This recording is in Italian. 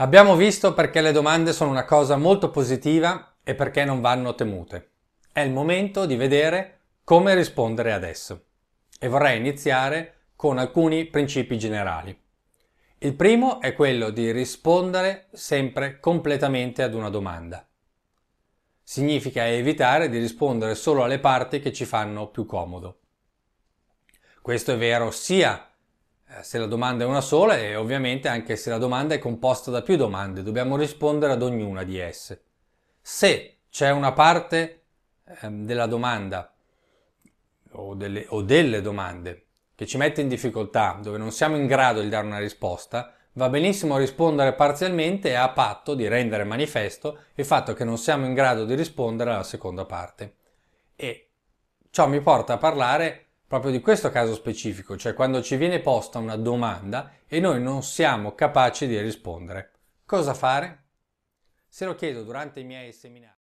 Abbiamo visto perché le domande sono una cosa molto positiva e perché non vanno temute. È il momento di vedere come rispondere adesso e vorrei iniziare con alcuni principi generali. Il primo è quello di rispondere sempre completamente ad una domanda. Significa evitare di rispondere solo alle parti che ci fanno più comodo. Questo è vero sia eh, se la domanda è una sola e ovviamente anche se la domanda è composta da più domande, dobbiamo rispondere ad ognuna di esse. Se c'è una parte ehm, della domanda o delle, o delle domande che ci mette in difficoltà, dove non siamo in grado di dare una risposta, va benissimo rispondere parzialmente a patto di rendere manifesto il fatto che non siamo in grado di rispondere alla seconda parte. E ciò mi porta a parlare proprio di questo caso specifico, cioè quando ci viene posta una domanda e noi non siamo capaci di rispondere. Cosa fare? Se lo chiedo durante i miei seminari.